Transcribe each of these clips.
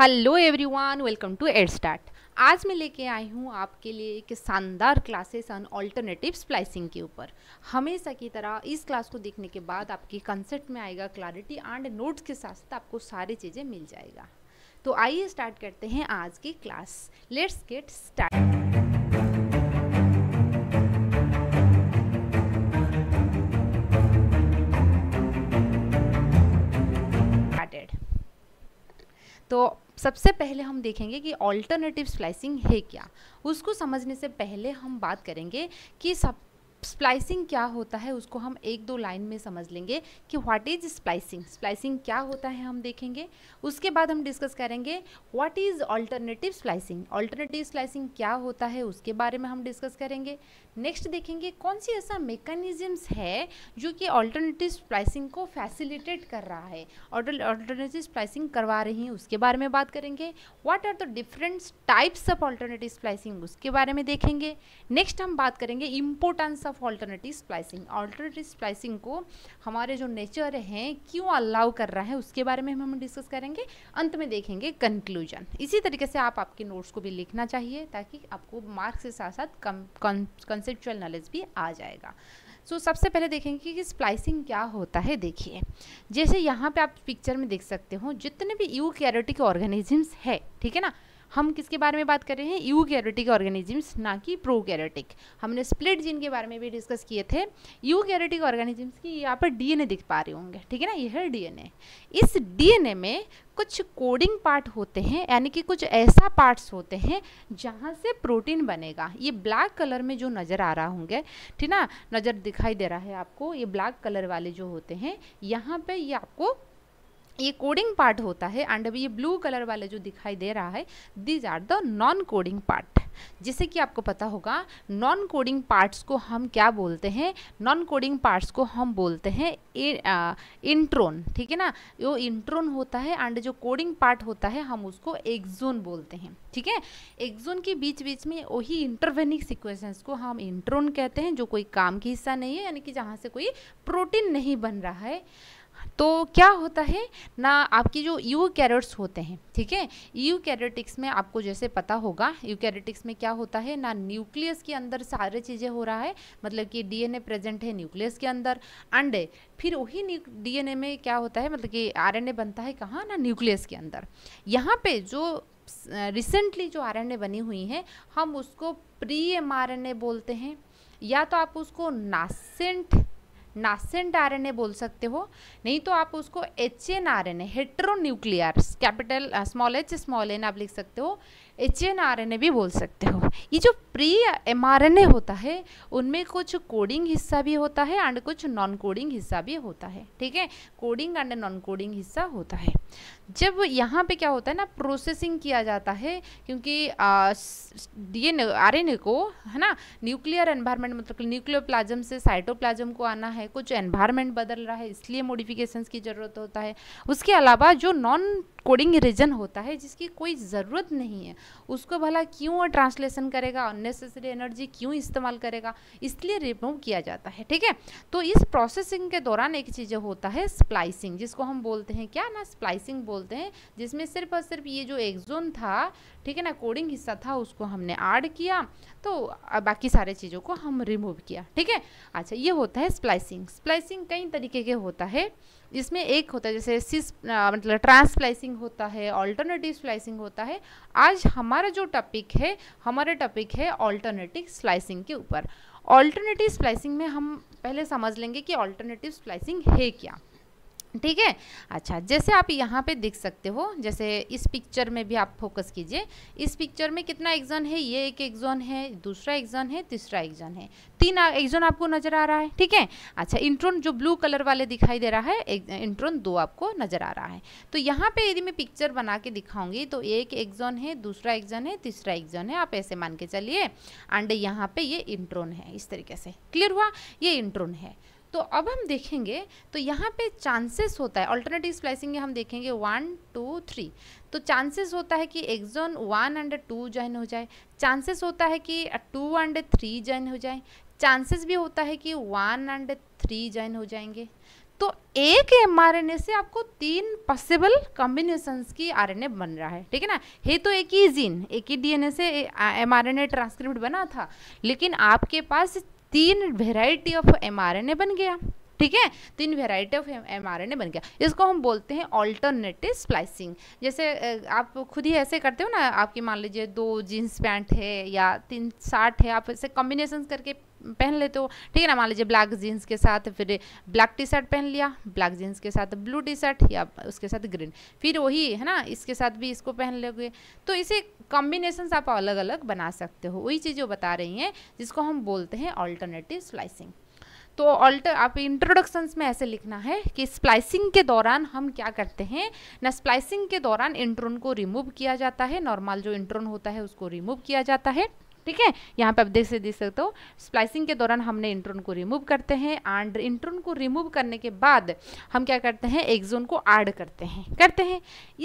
hello everyone welcome to Edstart आज मैं लेके आई हूँ आपके लिए एक शानदार क्लासेस ऑन ऑल्टरनेटिव स्प्लाइसिंग के ऊपर हमेशा की तरह इस क्लास को देखने के बाद आपकी कंसेप्ट में आएगा क्लैरिटी एंड नोट्स के साथ साथ आपको सारी चीज़ें मिल जाएगा तो आइए स्टार्ट करते हैं आज की क्लास लेट्स गेट स्टार्ट तो सबसे पहले हम देखेंगे कि ऑल्टरनेटिव स्लाइसिंग है क्या उसको समझने से पहले हम बात करेंगे कि सब स्प्लाइसिंग क्या होता है उसको हम एक दो लाइन में समझ लेंगे कि व्हाट इज़ स्प्लाइसिंग स्प्लाइसिंग क्या होता है हम देखेंगे उसके बाद हम डिस्कस करेंगे what is alternative splicing alternative splicing क्या होता है उसके बारे में हम डिस्कस करेंगे नेक्स्ट देखेंगे कौन सी ऐसा मेकनिज़म्स है जो कि ऑल्टरनेटिव स्प्लाइसिंग को फैसिलिटेट कर रहा है ऑल्टरनेटिव स्प्लाइसिंग करवा रही हैं उसके बारे में बात करेंगे what are the different types of alternative splicing उसके बारे में देखेंगे नेक्स्ट हम बात करेंगे importance of alternative splicing alternative splicing को हमारे जो नेचर हैं क्यों अलाउ कर रहा है उसके बारे में हम डिस्कस करेंगे अंत में देखेंगे कंक्लूजन इसी तरीके से आप आपके नोट्स को भी लिखना चाहिए ताकि आपको मार्क्स के साथ साथ कंसेप्चुअल नॉलेज भी आ जाएगा सो so, सबसे पहले देखेंगे कि स्प्लाइसिंग क्या होता है देखिए जैसे यहाँ पे आप पिक्चर में देख सकते हो जितने भी यू कैरोटिक ऑर्गेनिजम्स है ठीक है ना हम किसके बारे में बात कर रहे हैं यू कैरेटिक ऑर्गेनिजम्स ना कि प्रो कैरेटिक हमने स्प्लिट जीन के बारे में भी डिस्कस किए थे यू कैरेटिक ऑर्गेनिजम्स की यहाँ पर डीएनए दिख पा रहे होंगे ठीक है ना यह है डीएनए इस डीएनए में कुछ कोडिंग पार्ट होते हैं यानी कि कुछ ऐसा पार्ट्स होते हैं जहाँ से प्रोटीन बनेगा ये ब्लैक कलर में जो नज़र आ रहा होंगे ठीक ना नज़र दिखाई दे रहा है आपको ये ब्लैक कलर वाले जो होते हैं यहाँ पे ये आपको ये कोडिंग पार्ट होता है एंड अभी ये ब्लू कलर वाले जो दिखाई दे रहा है these are the non coding part जैसे कि आपको पता होगा नॉन कोडिंग पार्ट्स को हम क्या बोलते हैं नॉन कोडिंग पार्ट्स को हम बोलते हैं इंट्रोन ठीक है ना जो इंट्रोन होता है एंड जो कोडिंग पार्ट होता है हम उसको एक्जोन बोलते हैं ठीक है एक्जोन के बीच बीच में वही इंटरवेनिक सिक्वेशंस को हम इंट्रोन कहते हैं जो कोई काम की हिस्सा नहीं है यानी कि जहाँ से कोई प्रोटीन नहीं बन रहा है तो क्या होता है ना आपकी जो यू कैरेट्स होते हैं ठीक है यू कैरेटिक्स में आपको जैसे पता होगा यू कैरेटिक्स में क्या होता है ना न्यूक्लियस के अंदर सारे चीज़ें हो रहा है मतलब कि डीएनए प्रेजेंट है न्यूक्लियस के अंदर अंडे फिर वही डीएनए में क्या होता है मतलब कि आरएनए बनता है कहाँ ना न्यूक्लियस के अंदर यहाँ पे जो रिसेंटली जो आर बनी हुई हैं हम उसको प्री एम बोलते हैं या तो आप उसको नासेंट नासेंट आरएनए बोल सकते हो नहीं तो आप उसको H N R N A heteronuclear capital small H small N आप लिख सकते हो एच एन भी बोल सकते हो ये जो प्री एम होता है उनमें कुछ कोडिंग हिस्सा भी होता है एंड कुछ नॉन कोडिंग हिस्सा भी होता है ठीक है कोडिंग एंड नॉन कोडिंग हिस्सा होता है जब यहाँ पे क्या होता है ना प्रोसेसिंग किया जाता है क्योंकि डी एन आर को है ना न्यूक्लियर एनवायरमेंट मतलब न्यूक्लियोप्लाज्म से साइटोप्लाज्म को आना है कुछ एन्वायरमेंट बदल रहा है इसलिए मोडिफिकेशंस की ज़रूरत होता है उसके अलावा जो नॉन कोडिंग रीजन होता है जिसकी कोई ज़रूरत नहीं है उसको भला क्यों ट्रांसलेशन करेगा अननेसेसरी एनर्जी क्यों इस्तेमाल करेगा इसलिए रिमूव किया जाता है ठीक है तो इस प्रोसेसिंग के दौरान एक चीज़ होता है स्प्लाइसिंग जिसको हम बोलते हैं क्या ना स्प्लाइसिंग बोलते हैं जिसमें सिर्फ और सिर्फ ये जो एक्जोन था ठीक है ना कोडिंग हिस्सा था उसको हमने ऐड किया तो बाकी सारे चीज़ों को हम रिमूव किया ठीक है अच्छा ये होता है स्प्लाइसिंग स्प्लाइसिंग कई तरीके के होता है इसमें एक होता है जैसे सिस मतलब ट्रांसप्लाइसिंग होता है ऑल्टरनेटिव स्लाइसिंग होता है आज हमारा जो टॉपिक है हमारा टॉपिक है ऑल्टरनेटिव स्लाइसिंग के ऊपर ऑल्टरनेटिव स्प्लाइसिंग में हम पहले समझ लेंगे कि ऑल्टरनेटिव स्प्लाइसिंग है क्या ठीक है अच्छा जैसे आप यहाँ पे देख सकते हो जैसे इस पिक्चर में भी आप फोकस कीजिए इस पिक्चर में कितना एग्जॉन है ये एक एक्जन है दूसरा एग्जॉन है तीसरा एग्जॉन है तीन एग्जॉन आपको नजर आ रहा है ठीक है अच्छा इंट्रोन जो ब्लू कलर वाले दिखाई दे रहा है इंट्रोन दो आपको नजर आ रहा है तो यहाँ पे यदि मैं पिक्चर बना के दिखाऊंगी तो एक एग्जॉन है दूसरा एग्जॉन है तीसरा एग्जॉन है आप ऐसे मान के चलिए एंड यहाँ पे ये इंट्रोन है इस तरीके से क्लियर हुआ ये इंट्रोन है तो अब हम देखेंगे तो यहाँ पे चांसेस होता है अल्टरनेटिव स्प्लाइसिंग हम देखेंगे वन टू थ्री तो चांसेस होता है कि exon one and two join हो जाए चांसेस होता है कि टू एंड थ्री ज्वाइन हो जाए चांसेस भी होता है कि वन एंड थ्री ज्वाइन हो जाएंगे तो एक एम से आपको तीन पॉसिबल कॉम्बिनेशंस की आरएनए बन रहा है ठीक है ना ये तो एक ही जीन एक ही डीएनए से एमआरएनए ट्रांसक्रिप्ट बना था लेकिन आपके पास तीन वेराइटी ऑफ एम बन गया ठीक है तीन variety of M R N A बन गया इसको हम बोलते हैं ऑल्टरनेटिव स्प्लाइसिंग जैसे आप खुद ही ऐसे करते हो ना आपकी मान लीजिए दो जीन्स पैंट है या तीन शर्ट है आप ऐसे कॉम्बिनेशन करके पहन लेते हो ठीक है ना मान लीजिए ब्लैक जीन्स के साथ फिर ब्लैक टी शर्ट पहन लिया ब्लैक जीन्स के साथ ब्लू टी शर्ट या उसके साथ ग्रीन फिर वही है ना इसके साथ भी इसको पहन लोगे तो इसे कॉम्बिनेशन आप अलग अलग बना सकते हो वही चीज़ जो बता रही हैं जिसको हम बोलते हैं ऑल्टरनेटिव स्लाइसिंग तो ऑल्टर आप इंट्रोडक्शंस में ऐसे लिखना है कि स्प्लाइसिंग के दौरान हम क्या करते हैं ना स्प्लाइसिंग के दौरान इंट्रोन को रिमूव किया जाता है नॉर्मल जो इंट्रोन होता है उसको रिमूव किया जाता है ठीक है यहाँ पे आप देख से देख सकते हो स्प्लाइसिंग के दौरान हमने इंट्रोन को रिमूव करते हैं एंड इंट्रोन को रिमूव करने के बाद हम क्या करते हैं एक्जोन को ऐड करते हैं करते हैं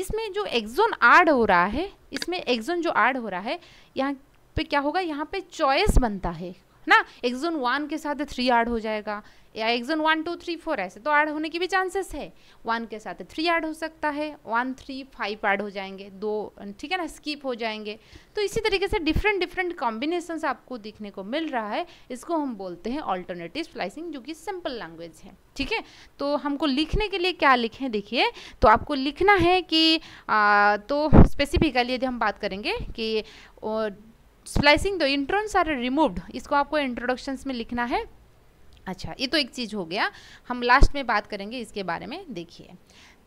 इसमें जो एक्जोन ऐड हो रहा है इसमें एक्जोन जो ऐड हो रहा है यहाँ पे क्या होगा यहाँ पे चॉइस बनता है ना एक वन के साथ थ्री आर्ड हो जाएगा या एक वन टू थ्री फोर ऐसे तो ऐड होने की भी चांसेस है वन के साथ थ्री आर्ड हो सकता है वन थ्री फाइव ऐड हो जाएंगे दो ठीक है ना स्कीप हो जाएंगे तो इसी तरीके से डिफरेंट डिफरेंट कॉम्बिनेशन आपको देखने को मिल रहा है इसको हम बोलते हैं ऑल्टरनेटिव स्लाइसिंग जो कि सिंपल लैंग्वेज है ठीक है तो हमको लिखने के लिए क्या लिखें देखिए तो आपको लिखना है कि आ, तो स्पेसिफिकली यदि हम बात करेंगे कि स्प्लाइसिंग दो इंट्रॉन्स आर रिमूव्ड इसको आपको इंट्रोडक्शंस में लिखना है अच्छा ये तो एक चीज़ हो गया हम लास्ट में बात करेंगे इसके बारे में देखिए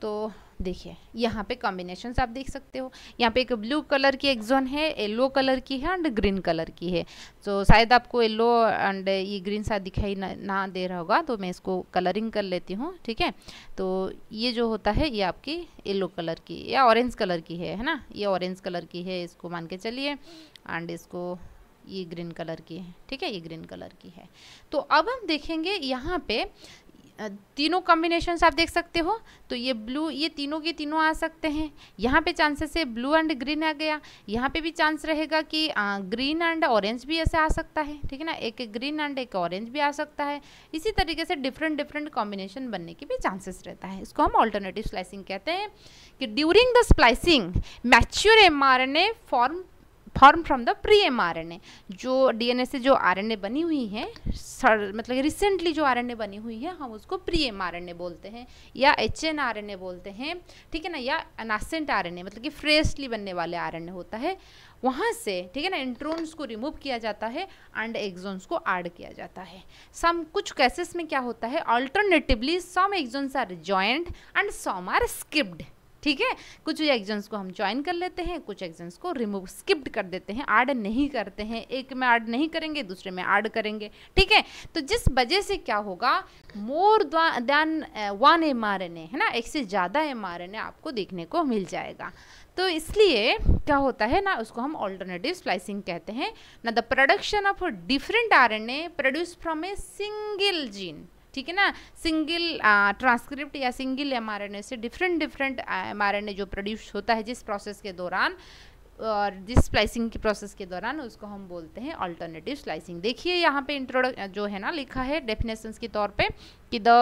तो देखिए यहाँ पे कॉम्बिनेशन आप देख सकते हो यहाँ पे एक ब्लू कलर की एक्जोन है येलो कलर की है एंड ग्रीन कलर की है तो शायद आपको येलो एंड ये ग्रीन सा दिखाई ना, ना दे रहा होगा तो मैं इसको कलरिंग कर लेती हूँ ठीक है तो ये जो होता है ये आपकी येलो कलर की या ऑरेंज कलर की है है ना ये ऑरेंज कलर की है इसको मान के चलिए एंड इसको ये ग्रीन कलर की है ठीक है ये ग्रीन कलर की है तो अब हम देखेंगे यहाँ पे तीनों कॉम्बिनेशन आप देख सकते हो तो ये ब्लू ये तीनों के तीनों आ सकते हैं यहाँ पे चांसेस है ब्लू एंड ग्रीन आ गया यहाँ पे भी चांस रहेगा कि ग्रीन एंड ऑरेंज भी ऐसे आ सकता है ठीक है ना एक ग्रीन एंड एक ऑरेंज भी आ सकता है इसी तरीके से डिफरेंट डिफरेंट कॉम्बिनेशन बनने के भी चांसेस रहता है इसको हम ऑल्टरनेटिव स्लाइसिंग कहते हैं कि during the splicing mature M form form from the pre M R N A जो डी एन ए से जो आर एन ए बनी हुई है सर मतलब रिसेंटली जो आर एन ए बनी हुई है हम उसको pre M R N A बोलते हैं या H N R N A बोलते हैं ठीक है ना या अनासेंट आर एन ए मतलब कि फ्रेशली बनने वाले आर एन ए होता है वहाँ से ठीक है ना इंट्रोन्स को रिमूव किया जाता है एंड एग्जोन्स को ऐड किया जाता है सम कुछ केसेस में क्या होता है alternatively some exons are joined and some are skipped ठीक है कुछ एग्जन्स को हम ज्वाइन कर लेते हैं कुछ एग्जन्स को रिमूव स्किप्ड कर देते हैं ऐड नहीं करते हैं एक में ऐड नहीं करेंगे दूसरे में ऐड करेंगे ठीक है तो जिस वजह से क्या होगा more than one M R N A है ना एक से ज़्यादा एम आर एन ए आपको देखने को मिल जाएगा तो इसलिए क्या होता है ना उसको हम ऑल्टरनेटिव स्लाइसिंग कहते हैं ना the production of different R N A produce from a single gene ठीक है ना सिंगल ट्रांसक्रिप्ट या सिंगल एमआरएनए से डिफरेंट डिफरेंट एमआरएनए जो प्रोड्यूस होता है जिस प्रोसेस के दौरान और जिस स्लाइसिंग की प्रोसेस के दौरान उसको हम बोलते हैं अल्टरनेटिव स्लाइसिंग देखिए यहाँ पे इंट्रोड जो है ना लिखा है डेफिनेशंस के तौर पे कि द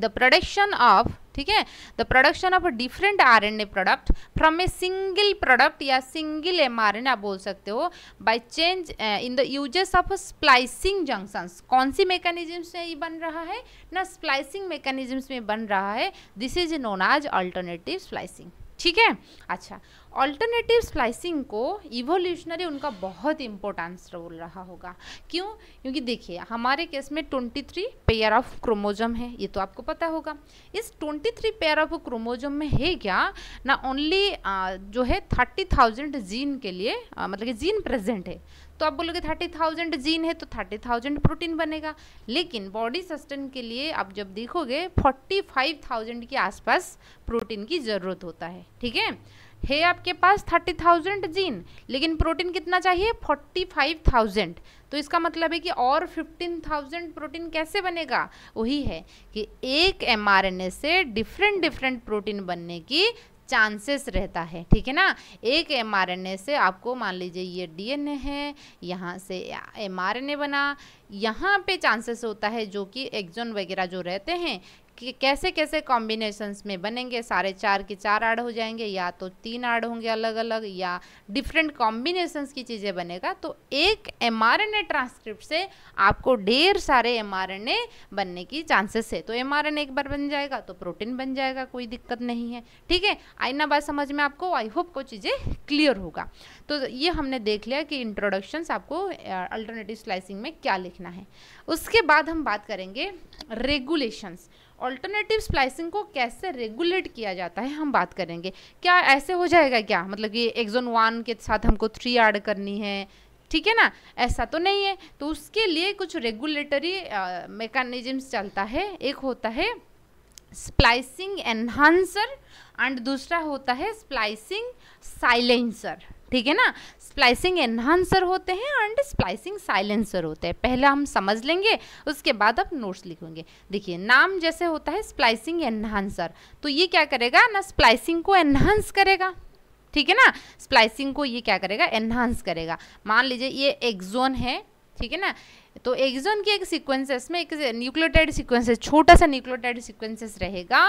द प्रोडक्शन ऑफ ठीक है the production of a different R N A product from a single product या सिंगल एम आर एन आप बोल सकते हो by change in the uses of splicing junctions कौन सी मैकेनिज्म्स में ये बन रहा है ना स्प्लाइसिंग मैकेनिज्म में बन रहा है this is known as alternative splicing ठीक है अच्छा ऑल्टरनेटिव स्लाइसिंग को इवोल्यूशनरी उनका बहुत इंपॉर्टेंस रोल रहा होगा क्यों क्योंकि देखिए हमारे केस में 23 पेयर ऑफ क्रोमोजम है ये तो आपको पता होगा इस 23 पेयर ऑफ क्रोमोजम में है क्या ना ओनली जो है 30,000 जीन के लिए आ, मतलब कि जीन प्रेजेंट है तो आप बोलोगे थर्टी थाउजेंड जीन है तो थर्टी थाउजेंड प्रोटीन बनेगा लेकिन बॉडी सस्टेन के लिए आप जब देखोगे फोर्टी फाइव थाउजेंड के आसपास प्रोटीन की ज़रूरत होता है ठीक है है आपके पास थर्टी थाउजेंड जीन लेकिन प्रोटीन कितना चाहिए फोर्टी फाइव थाउजेंड तो इसका मतलब है कि और फिफ्टीन थाउजेंड प्रोटीन कैसे बनेगा वही है कि एक एमआरएनए से डिफरेंट डिफरेंट प्रोटीन बनने की चांसेस रहता है ठीक है ना एक एम से आपको मान लीजिए ये डीएनए है यहाँ से एम बना यहाँ पे चांसेस होता है जो कि एक्जोन वगैरह जो रहते हैं कि कैसे कैसे कॉम्बिनेशंस में बनेंगे सारे चार के चार आड़ हो जाएंगे या तो तीन आड़ होंगे अलग अलग या डिफरेंट कॉम्बिनेशंस की चीज़ें बनेगा तो एक एम ट्रांसक्रिप्ट से आपको ढेर सारे एम बनने की चांसेस है तो एम एक बार बन जाएगा तो प्रोटीन बन जाएगा कोई दिक्कत नहीं है ठीक है आई ना बात समझ में आपको आई होप को चीज़ें क्लियर होगा तो ये हमने देख लिया कि इंट्रोडक्शंस आपको अल्टरनेटिव स्लाइसिंग में क्या लिखना है उसके बाद हम बात करेंगे रेगुलेशंस ऑल्टरनेटिव स्प्लाइसिंग को कैसे रेगुलेट किया जाता है हम बात करेंगे क्या ऐसे हो जाएगा क्या मतलब कि एक्जोन वन के साथ हमको थ्री ऐड करनी है ठीक है ना ऐसा तो नहीं है तो उसके लिए कुछ रेगुलेटरी मेकानिजम्स चलता है एक होता है स्प्लाइसिंग एनहांसर एंड दूसरा होता है स्प्लाइसिंग साइलेंसर ठीक है ना स्प्लाइसिंग एनहांसर होते हैं एंड स्प्लाइसिंग साइलेंसर होते हैं पहले हम समझ लेंगे उसके बाद आप नोट्स लिखेंगे देखिए नाम जैसे होता है स्प्लाइसिंग एनहांसर तो ये क्या करेगा ना स्प्लाइसिंग को एनहांस करेगा ठीक है ना स्प्लाइसिंग को ये क्या करेगा एनहांस करेगा मान लीजिए ये एक्जोन है ठीक है ना तो एक्जोन के एक सीक्वेंसेस में एक न्यूक्लियोटाइड सीक्वेंसेस छोटा सा न्यूक्लियोटाइड सीक्वेंसेस रहेगा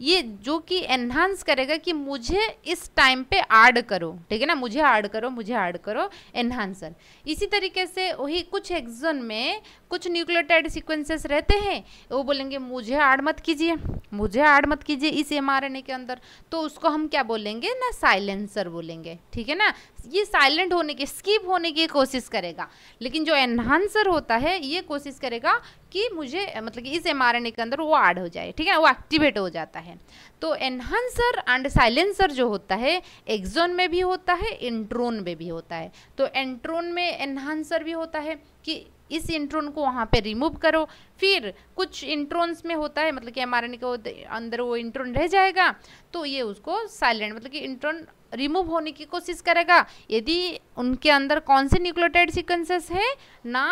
ये जो कि एनहांस करेगा कि मुझे इस टाइम पे ऐड करो ठीक है ना मुझे ऐड करो मुझे ऐड करो एनहांसर इसी तरीके से वही कुछ एक्जोन में कुछ न्यूक्लियोटाइड सीक्वेंसेस रहते हैं वो बोलेंगे मुझे ऐड मत कीजिए मुझे ऐड मत कीजिए इस एम के अंदर तो उसको हम क्या बोलेंगे ना साइलेंसर बोलेंगे ठीक है ना ये साइलेंट होने की स्कीप होने की कोशिश करेगा लेकिन जो एनहांसर होता सकता है ये कोशिश करेगा कि मुझे मतलब कि इस एम के अंदर वो ऐड हो जाए ठीक है वो एक्टिवेट हो जाता है तो एनहांसर एंड साइलेंसर जो होता है एक्जोन में भी होता है इंट्रोन में भी होता है तो एंट्रोन में एनहांसर भी होता है कि इस इंट्रोन को वहाँ पे रिमूव करो फिर कुछ इंट्रोन्स में होता है मतलब कि एम के अंदर वो इंट्रोन रह जाएगा तो ये उसको साइलेंट मतलब कि इंट्रोन रिमूव होने की कोशिश करेगा यदि उनके अंदर कौन से न्यूक्लियोटाइड सीक्वेंसेस है ना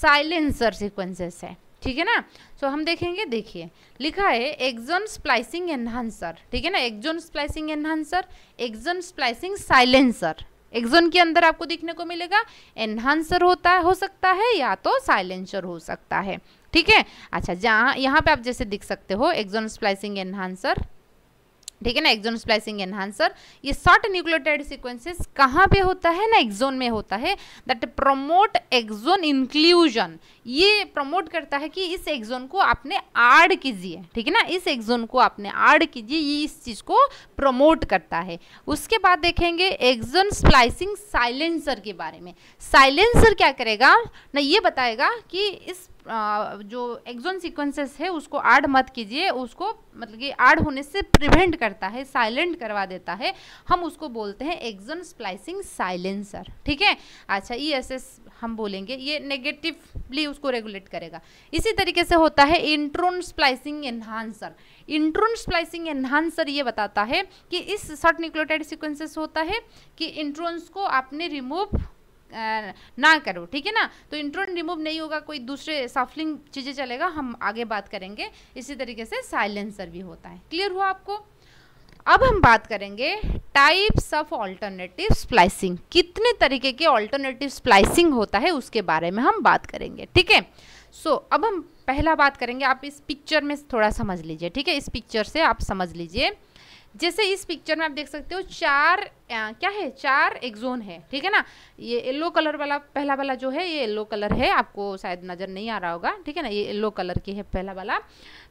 साइलेंसर सीक्वेंसेस है ठीक है ना सो so, हम देखेंगे देखिए लिखा है एक्जोन स्प्लाइसिंग एनहांसर ठीक है ना exon splicing enhancer exon splicing silencer exon के अंदर आपको देखने को मिलेगा एनहांसर होता हो सकता है या तो साइलेंसर हो सकता है ठीक है अच्छा जहाँ यहाँ पे आप जैसे दिख सकते हो एक्सोन स्प्लाइसिंग एनहांसर ठीक है ना एक्जोन स्प्लाइसिंग एनहांसर ये शॉर्ट न्यूक्लियोटाइड सीक्वेंसेस कहाँ पे होता है ना एक्जोन में होता है दैट प्रमोट एक्जोन इंक्लूजन ये प्रमोट करता है कि इस एक्जोन को आपने आड कीजिए ठीक है ना इस एक्जोन को आपने आड कीजिए ये इस चीज़ को प्रमोट करता है उसके बाद देखेंगे एक्जोन स्प्लाइसिंग साइलेंसर के बारे में साइलेंसर क्या करेगा ना ये बताएगा कि इस जो एक्जोन सीक्वेंसेस है उसको आड मत कीजिए उसको मतलब कि आड होने से प्रिवेंट करता है साइलेंट करवा देता है हम उसको बोलते हैं एक्जोन स्प्लाइसिंग साइलेंसर ठीक है अच्छा ई एस एस हम बोलेंगे ये नेगेटिवली उसको रेगुलेट करेगा इसी तरीके से होता है intron splicing enhancer intron splicing enhancer ये बताता है कि इस शॉर्ट न्यूक्लोटाइड सीक्वेंसेस होता है कि इंट्रोन्स को आपने रिमूव ना करो ठीक है ना तो इंट्रोन रिमूव नहीं होगा कोई दूसरे सफलिंग चीज़ें चलेगा हम आगे बात करेंगे इसी तरीके से साइलेंसर भी होता है क्लियर हुआ आपको अब हम बात करेंगे टाइप्स ऑफ ऑल्टरनेटिव स्प्लाइसिंग कितने तरीके के ऑल्टरनेटिव स्प्लाइसिंग होता है उसके बारे में हम बात करेंगे ठीक है सो अब हम पहला बात करेंगे आप इस पिक्चर में थोड़ा समझ लीजिए ठीक है इस पिक्चर से आप समझ लीजिए जैसे इस पिक्चर में आप देख सकते हो चार आ, क्या है चार एक्जोन है ठीक है ना ये येल्लो कलर वाला पहला वाला जो है ये येल्लो कलर है आपको शायद नज़र नहीं आ रहा होगा ठीक है ना ये येल्लो कलर की है पहला वाला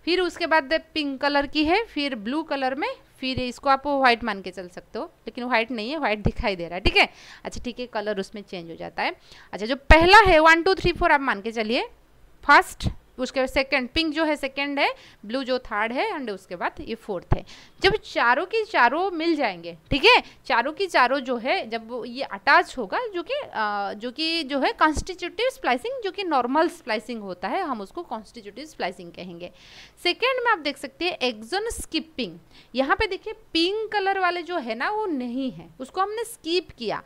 फिर उसके बाद पिंक कलर की है फिर ब्लू कलर में फिर इसको आप व्हाइट मान के चल सकते हो लेकिन व्हाइट नहीं है व्हाइट दिखाई दे रहा है ठीक है अच्छा ठीक है कलर उसमें चेंज हो जाता है अच्छा जो पहला है वन टू थ्री फोर आप मान के चलिए फर्स्ट उसके बाद सेकेंड पिंक जो है सेकेंड है ब्लू जो थर्ड है एंड उसके बाद ये फोर्थ है जब चारों की चारों मिल जाएंगे ठीक है चारों की चारों जो है जब ये अटैच होगा जो कि जो कि जो है कॉन्स्टिट्यूटिव स्प्लाइसिंग जो कि नॉर्मल स्प्लाइसिंग होता है हम उसको कॉन्स्टिट्यूटिव स्प्लाइसिंग कहेंगे सेकेंड में आप देख सकते हैं एक्जोन स्किपिंग यहाँ पे देखिए पिंक कलर वाले जो है ना वो नहीं है उसको हमने स्कीप किया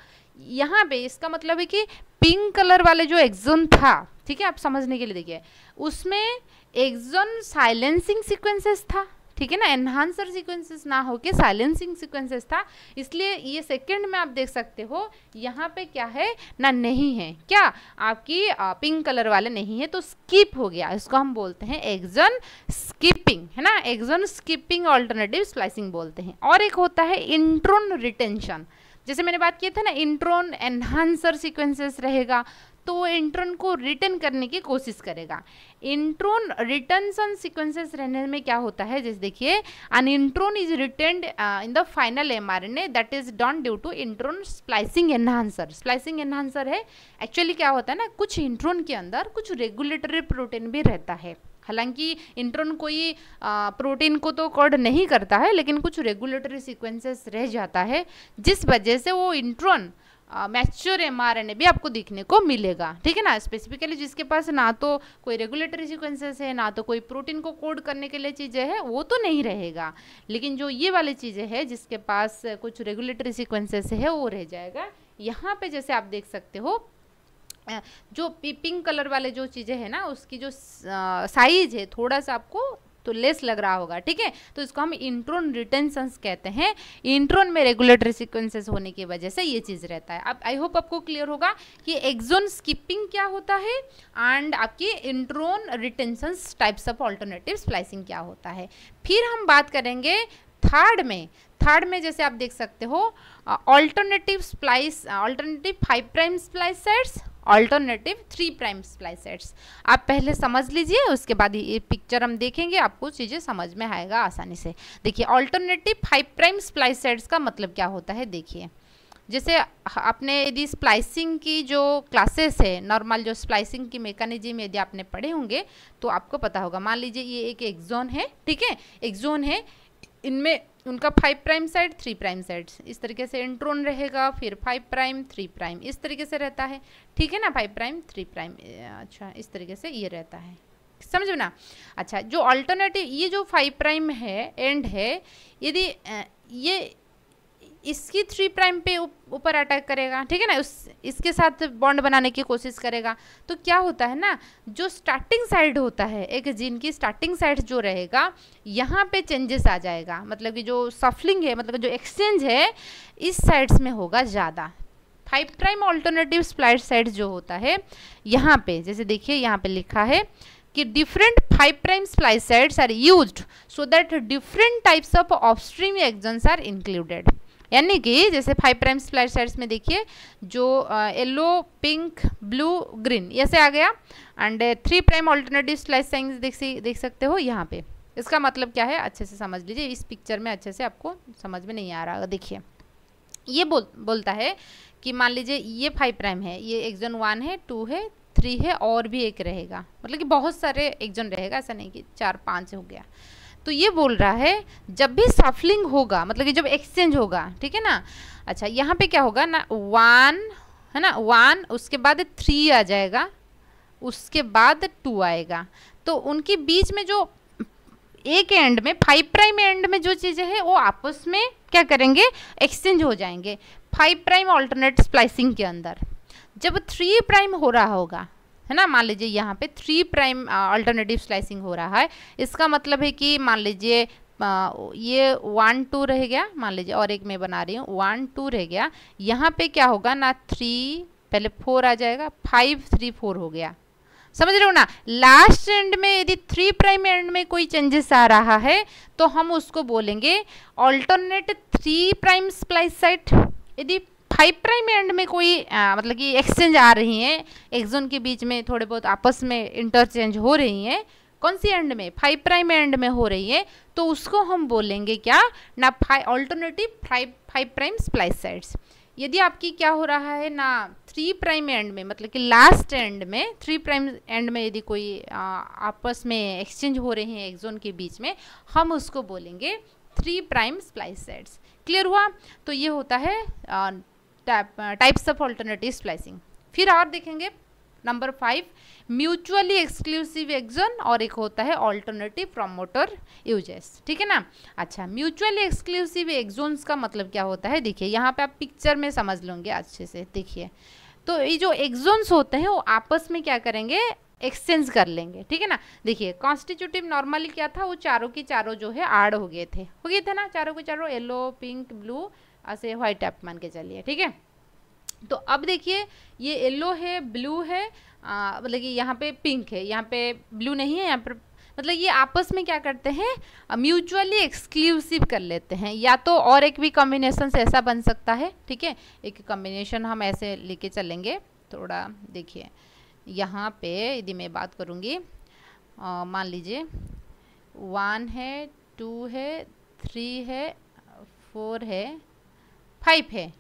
यहाँ पे इसका मतलब है कि पिंक कलर वाले जो एक्जोन था ठीक है आप समझने के लिए देखिए उसमें एक्जोन साइलेंसिंग सीक्वेंसेस था ठीक है ना एनहांसर सीक्वेंसेस ना होके साइलेंसिंग सीक्वेंसेस था इसलिए ये सेकंड में आप देख सकते हो यहाँ पे क्या है ना नहीं है क्या आपकी पिंक कलर वाले नहीं है तो स्किप हो गया इसको हम बोलते हैं एक्जन स्किपिंग है ना एक्जन स्किपिंग ऑल्टरनेटिव स्प्लाइसिंग बोलते हैं और एक होता है इंट्रोन रिटेंशन जैसे मैंने बात किया था ना इंट्रोन एनहांसर सिक्वेंसेस रहेगा तो वो इंट्रोन को रिटर्न करने की कोशिश करेगा इंट्रोन रिटर्न ऑन सिक्वेंसेस रहने में क्या होता है जैसे देखिए an intron is return in the final M R N A that is done due to intron splicing enhancer splicing enhancer है एक्चुअली क्या होता है ना कुछ इंट्रोन के अंदर कुछ रेगुलेटरी प्रोटीन भी रहता है हालांकि इंट्रोन कोई प्रोटीन uh, को तो कोड नहीं करता है लेकिन कुछ रेगुलेटरी सीक्वेंसेस रह जाता है जिस वजह से वो इंट्रोन मैच्योर एम आर भी आपको देखने को मिलेगा ठीक है ना स्पेसिफिकली जिसके पास ना तो कोई रेगुलेटरी सिक्वेंसेस है ना तो कोई प्रोटीन को कोड करने के लिए चीज़ें हैं वो तो नहीं रहेगा लेकिन जो ये वाली चीज़ें हैं जिसके पास कुछ रेगुलेटरी सिक्वेंसेस है वो रह जाएगा यहाँ पे जैसे आप देख सकते हो जो पिंक कलर वाले जो चीज़ें हैं ना उसकी जो साइज़ है थोड़ा सा आपको तो लेस लग रहा होगा ठीक है तो इसको हम इंट्रोन रिटेंशंस कहते हैं इंट्रोन में रेगुलेटरी सिक्वेंसेस होने की वजह से ये चीज़ रहता है अब आई होप आपको क्लियर होगा कि एक्जोन स्किपिंग क्या होता है एंड आपकी intron retentions types of alternative splicing क्या होता है फिर हम बात करेंगे थर्ड में थर्ड में जैसे आप देख सकते हो alternative splice alternative five prime splicers alternative three prime splice sites आप पहले समझ लीजिए उसके बाद ये पिक्चर हम देखेंगे आपको चीज़ें समझ में आएगा आसानी से देखिए ऑल्टरनेटिव फाइव प्राइम स्प्लाइसेट्स का मतलब क्या होता है देखिए जैसे आपने यदि स्प्लाइसिंग की जो क्लासेस है नॉर्मल जो स्प्लाइसिंग की मेकानिज्म यदि आपने पढ़े होंगे तो आपको पता होगा मान लीजिए ये एक एक्जोन है ठीक है एक्जोन है इनमें उनका five prime side three prime side इस तरीके से इंट्रोन रहेगा फिर फाइव प्राइम थ्री प्राइम इस तरीके से रहता है ठीक है ना फाइव प्राइम थ्री प्राइम अच्छा इस तरीके से ये रहता है समझो ना अच्छा जो अल्टरनेटिव ये जो फाइव प्राइम है एंड है यदि ये इसकी थ्री प्राइम पे ऊपर अटैक करेगा ठीक है ना उस इसके साथ बॉन्ड बनाने की कोशिश करेगा तो क्या होता है ना जो स्टार्टिंग साइड होता है एक जीन की स्टार्टिंग साइड जो रहेगा यहाँ पे चेंजेस आ जाएगा मतलब कि जो सफलिंग है मतलब जो एक्सचेंज है इस साइड्स में होगा ज़्यादा five prime alternative splice side जो होता है यहाँ पे जैसे देखिए यहाँ पे लिखा है कि different five prime splice sites are used so that different types of upstream exons are included यानी कि जैसे फाइव प्राइम स्प्लाइट साइड्स में देखिए जो येलो पिंक ब्लू ग्रीन ऐसे आ गया and three prime alternative slice sites देख देख सकते हो यहाँ पे इसका मतलब क्या है अच्छे से समझ लीजिए इस पिक्चर में अच्छे से आपको समझ में नहीं आ रहा देखिए ये बोल बोलता है कि मान लीजिए ये फाइव प्राइम है ये एक्जन वन है टू है थ्री है और भी एक रहेगा मतलब कि बहुत सारे एक्जन रहेगा ऐसा नहीं कि चार पाँच हो गया तो ये बोल रहा है जब भी सफलिंग होगा मतलब कि जब एक्सचेंज होगा ठीक है ना अच्छा यहाँ पे क्या होगा ना वन है ना वन उसके बाद थ्री आ जाएगा उसके बाद टू आएगा तो उनके बीच में जो एक एंड में फाइव प्राइम एंड में जो चीज़ें हैं वो आपस में क्या करेंगे एक्सचेंज हो जाएंगे फाइव प्राइम ऑल्टरनेट स्प्लाइसिंग के अंदर जब थ्री प्राइम हो रहा होगा है ना मान लीजिए यहाँ पे थ्री प्राइम अल्टरनेटिव स्लाइसिंग हो रहा है इसका मतलब है कि मान लीजिए uh, ये वन टू रह गया मान लीजिए और एक मैं बना रही हूँ वन टू रह गया यहाँ पे क्या होगा ना थ्री पहले फोर आ जाएगा फाइव थ्री फोर हो गया समझ रहे हो ना लास्ट एंड में यदि थ्री प्राइम एंड में कोई चेंजेस आ रहा है तो हम उसको बोलेंगे alternate three prime splice site यदि फाइव प्राइम एंड में कोई आ, मतलब कि एक्सचेंज आ रही हैं एक्जोन के बीच में थोड़े बहुत आपस में इंटरचेंज हो रही हैं कौन सी एंड में फाइव प्राइम एंड में हो रही है तो उसको हम बोलेंगे क्या ना five alternative five five prime splice sides यदि आपकी क्या हो रहा है ना थ्री प्राइम एंड में मतलब कि लास्ट एंड में थ्री प्राइम एंड में यदि कोई आपस में एक्सचेंज हो रहे हैं एक्जोन के बीच में हम उसको बोलेंगे थ्री प्राइम स्प्लाइस क्लियर हुआ तो ये होता है टाइप्स ऑफ ऑल्टरनेटिव स्प्लाइसिंग फिर और देखेंगे number five mutually exclusive exon और एक होता है ऑल्टरनेटिव प्रोमोटर यूजेस ठीक है ना अच्छा म्यूचुअली एक्सक्लूसिव एक्जोन्स का मतलब क्या होता है देखिए यहाँ पे आप पिक्चर में समझ लोगे अच्छे से देखिए तो ये जो एक्जोन्स होते हैं वो आपस में क्या करेंगे एक्सचेंज कर लेंगे ठीक है ना देखिए कॉन्स्टिट्यूटिव नॉर्मली क्या था वो चारों के चारों जो है आड़ हो गए थे हो गए थे ना चारों के चारों येलो पिंक ब्लू ऐसे वाइट टैप मान के चलिए ठीक है तो अब देखिए ये येलो है ब्लू है मतलब कि यहाँ पे पिंक है यहाँ पे ब्लू नहीं है यहाँ पर मतलब ये आपस में क्या करते हैं म्यूचुअली एक्सक्लूसिव कर लेते हैं या तो और एक भी कॉम्बिनेशन से ऐसा बन सकता है ठीक है एक कॉम्बिनेशन हम ऐसे लेके चलेंगे थोड़ा देखिए यहाँ पे यदि मैं बात करूँगी मान लीजिए वन है टू है थ्री है फोर है फाइव है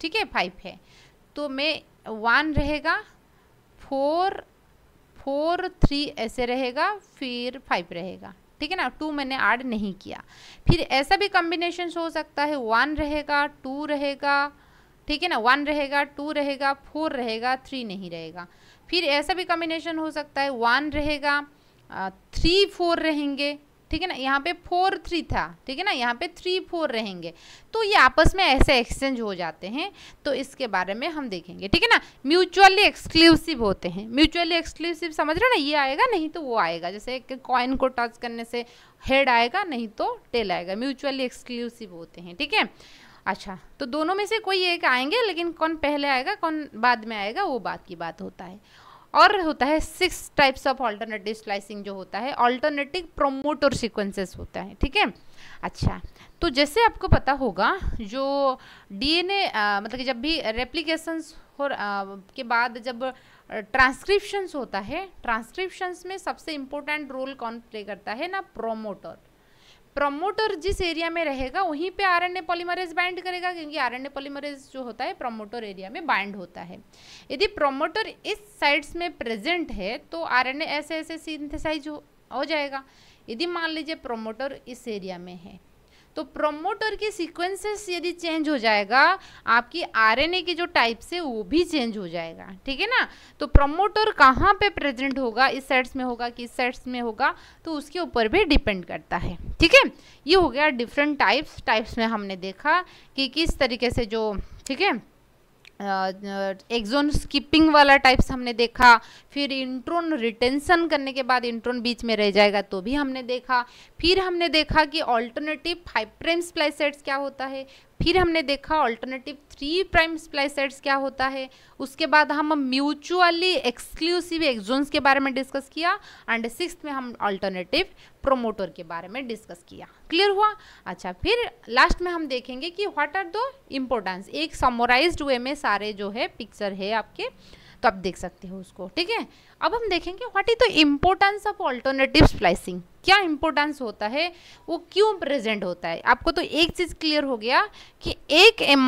ठीक है फाइव है तो मैं वन रहेगा फोर फोर थ्री ऐसे रहेगा फिर फाइव रहेगा ठीक है ना टू मैंने ऐड नहीं किया फिर ऐसा भी कम्बिनेशन हो सकता है वन रहेगा टू रहेगा ठीक है ना वन रहेगा टू रहेगा फोर रहेगा थ्री नहीं रहेगा फिर ऐसा भी कम्बिनेशन हो सकता है वन रहेगा थ्री फोर रहेंगे ठीक है ना यहाँ पे फोर थ्री था ठीक है ना यहाँ पे थ्री फोर रहेंगे तो ये आपस में ऐसे एक्सचेंज हो जाते हैं तो इसके बारे में हम देखेंगे ठीक है ना म्यूचुअली एक्सक्लूसिव होते हैं म्यूचुअली एक्सक्लूसिव समझ रहे हो ना ये आएगा नहीं तो वो आएगा जैसे एक कॉइन को टच करने से हेड आएगा नहीं तो टेल आएगा म्यूचुअली एक्सक्लूसिव होते हैं ठीक है अच्छा तो दोनों में से कोई एक आएंगे लेकिन कौन पहले आएगा कौन बाद में आएगा वो बात की बात होता है और होता है six types of alternative slicing जो होता है ऑल्टरनेटिव प्रोमोटर सिक्वेंसेस होता है ठीक है अच्छा तो जैसे आपको पता होगा जो डीएनए मतलब कि जब भी रेप्लिकेशंस हो आ, के बाद जब ट्रांसक्रिप्शंस होता है ट्रांसक्रिप्शंस में सबसे इम्पोर्टेंट रोल कौन प्ले करता है ना प्रोमोटर प्रमोटर जिस एरिया में रहेगा वहीं पे आरएनए पॉलीमरेज बाइंड करेगा क्योंकि आरएनए पॉलीमरेज जो होता है प्रमोटर एरिया में बाइंड होता है यदि प्रमोटर इस साइड्स में प्रेजेंट है तो आरएनए ऐसे ऐसे सिंथेसाइज हो, हो जाएगा यदि मान लीजिए प्रमोटर इस एरिया में है तो प्रोमोटर की सीक्वेंसेस यदि चेंज हो जाएगा आपकी आरएनए की जो टाइप्स है वो भी चेंज हो जाएगा ठीक है ना तो प्रोमोटर कहाँ पे प्रेजेंट होगा इस सेट्स में होगा किस सेट्स में होगा तो उसके ऊपर भी डिपेंड करता है ठीक है ये हो गया डिफरेंट टाइप्स टाइप्स में हमने देखा कि किस तरीके से जो ठीक है एक्जोन स्किपिंग वाला टाइप्स हमने देखा फिर इंट्रोन रिटेंशन करने के बाद इंट्रोन बीच में रह जाएगा तो भी हमने देखा फिर हमने देखा कि ऑल्टरनेटिव फाइव प्राइम स्प्लाइसेट्स क्या होता है फिर हमने देखा ऑल्टरनेटिव थ्री प्राइम स्प्लाइसेट्स क्या होता है उसके बाद हम म्यूचुअली एक्सक्लूसिव एक्जोन्स के बारे में डिस्कस किया एंड सिक्स में हम ऑल्टरनेटिव प्रोमोटर के बारे में डिस्कस किया क्लियर हुआ अच्छा फिर लास्ट में हम देखेंगे कि व्हाट आर दो इम्पोर्टेंस एक समोराइज वे में सारे जो है पिक्चर है आपके तो आप देख सकते हो उसको ठीक है अब हम देखेंगे what is the importance of alternative splicing क्या इम्पोर्टेंस होता है वो क्यों प्रेजेंट होता है आपको तो एक चीज़ क्लियर हो गया कि एक एम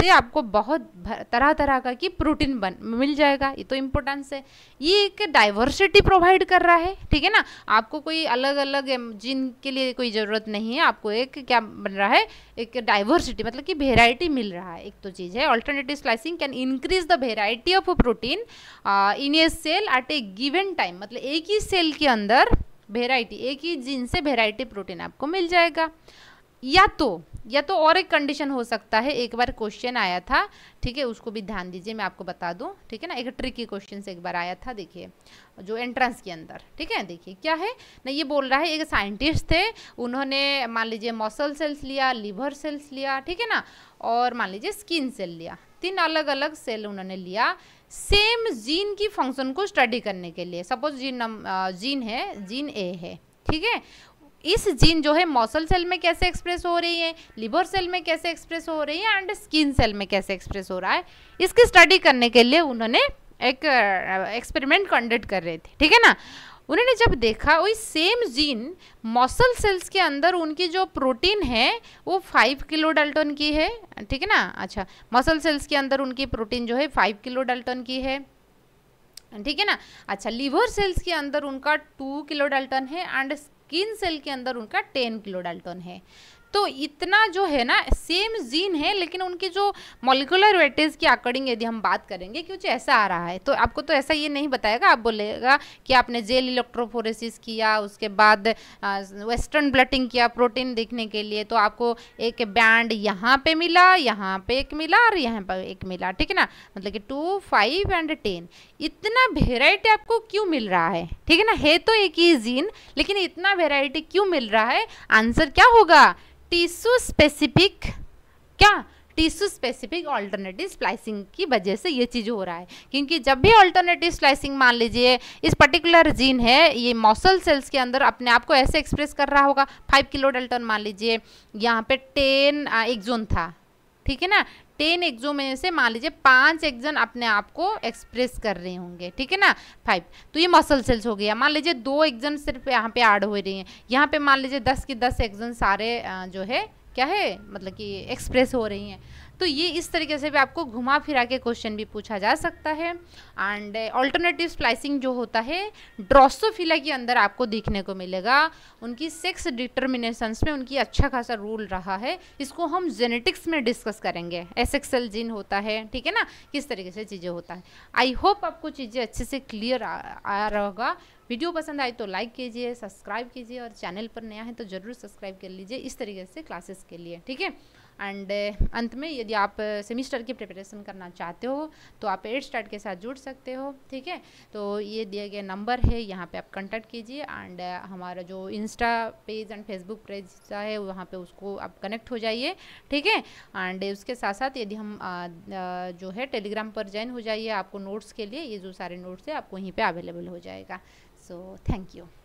से आपको बहुत तरह तरह का कि प्रोटीन बन मिल जाएगा ये तो इम्पोर्टेंस है ये एक डाइवर्सिटी प्रोवाइड कर रहा है ठीक है ना आपको कोई अलग अलग जिन के लिए कोई ज़रूरत नहीं है आपको एक क्या बन रहा है एक डाइवर्सिटी मतलब कि वेराइटी मिल रहा है एक तो चीज़ है alternative slicing can increase the variety of protein in a cell at at a given time मतलब एक ही सेल के अंदर वेराइटी एक ही जीन से वेराइटी प्रोटीन आपको मिल जाएगा या तो या तो और एक कंडीशन हो सकता है एक बार क्वेश्चन आया था ठीक है उसको भी ध्यान दीजिए मैं आपको बता दूं ठीक है ना एक ट्रिकी क्वेश्चन एक बार आया था देखिए जो एंट्रेंस के अंदर ठीक है देखिए क्या है ना ये बोल रहा है एक साइंटिस्ट थे उन्होंने मान लीजिए मसल सेल्स लिया लीवर सेल्स लिया ठीक है ना और मान लीजिए स्किन सेल लिया तीन अलग अलग सेल उन्होंने लिया सेम जीन की फंक्शन को स्टडी करने के लिए सपोज जीन नम जीन है जीन ए है ठीक है इस जीन जो है मौसल सेल में कैसे एक्सप्रेस हो रही है लिवर सेल में कैसे एक्सप्रेस हो रही है एंड स्किन सेल में कैसे एक्सप्रेस हो रहा है इसकी स्टडी करने के लिए उन्होंने एक एक्सपेरिमेंट कंडक्ट कर रहे थे ठीक है ना उन्होंने जब देखा वही सेम जीन मसल सेल्स के अंदर उनकी जो प्रोटीन है वो फाइव किलो डाल्टन की है ठीक है ना अच्छा मसल सेल्स के अंदर उनकी प्रोटीन जो है फाइव किलो डाल्टन की है ठीक है ना अच्छा लीवर सेल्स के अंदर उनका टू किलो डाल्टन है एंड स्किन सेल के अंदर उनका टेन किलो डाल्टन है तो इतना जो है ना सेम जीन है लेकिन उनकी जो मोलिकुलर वेटेज की अकॉर्डिंग यदि हम बात करेंगे क्योंकि ऐसा आ रहा है तो आपको तो ऐसा ये नहीं बताएगा आप बोलेगा कि आपने जेल इलेक्ट्रोफोरेसिस किया उसके बाद वेस्टर्न ब्लटिंग किया प्रोटीन देखने के लिए तो आपको एक बैंड यहाँ पे मिला यहाँ पे एक मिला और यहाँ पर एक मिला ठीक है ना मतलब कि टू फाइव एंड टेन इतना वेराइटी आपको क्यों मिल रहा है ठीक है ना है तो एक ही जीन लेकिन इतना वेराइटी क्यों मिल रहा है आंसर क्या होगा टिश्यू स्पेसिफिक क्या टिश्यू स्पेसिफिक ऑल्टरनेटिव स्प्लाइसिंग की वजह से ये चीज़ हो रहा है क्योंकि जब भी ऑल्टरनेटिव स्प्लाइसिंग मान लीजिए इस पर्टिकुलर जीन है ये मॉसल सेल्स के अंदर अपने आप को ऐसे एक्सप्रेस कर रहा होगा फाइव किलो डेल्टन मान लीजिए यहाँ पे टेन एक जोन था ठीक है ना टेन एग्जो में से मान लीजिए पांच एग्जन अपने आप को एक्सप्रेस कर रहे होंगे ठीक है ना फाइव तो ये मसल सेल्स हो गया मान लीजिए दो एग्जन सिर्फ यहाँ पे ऐड हो रही हैं यहाँ पे मान लीजिए दस के दस एग्जन सारे जो है क्या है मतलब कि एक्सप्रेस हो रही हैं तो ये इस तरीके से भी आपको घुमा फिरा के क्वेश्चन भी पूछा जा सकता है एंड ऑल्टरनेटिव स्प्लाइसिंग जो होता है ड्रोसोफिला के अंदर आपको देखने को मिलेगा उनकी सेक्स डिटर्मिनेशंस में उनकी अच्छा खासा रूल रहा है इसको हम जेनेटिक्स में डिस्कस करेंगे एस एक्सएल जीन होता है ठीक है ना किस तरीके से चीज़ें होता है आई होप आपको चीज़ें अच्छे से क्लियर आया होगा वीडियो पसंद आए तो लाइक कीजिए सब्सक्राइब कीजिए और चैनल पर नया है तो ज़रूर सब्सक्राइब कर लीजिए इस तरीके से क्लासेस के लिए ठीक है एंड uh, अंत में यदि आप सेमिस्टर uh, की प्रिपरेशन करना चाहते हो तो आप एड स्टार्ट के साथ जुड़ सकते हो ठीक है तो ये दिया गया नंबर है यहाँ पे आप कॉन्टैक्ट कीजिए एंड uh, हमारा जो Insta page and Facebook page का है वहाँ पे उसको आप कनेक्ट हो जाइए ठीक है एंड उसके साथ साथ यदि हम आ, आ, जो है टेलीग्राम पर ज्वाइन हो जाइए आपको नोट्स के लिए ये जो सारे नोट्स है आपको वहीं पर अवेलेबल हो जाएगा सो थैंक यू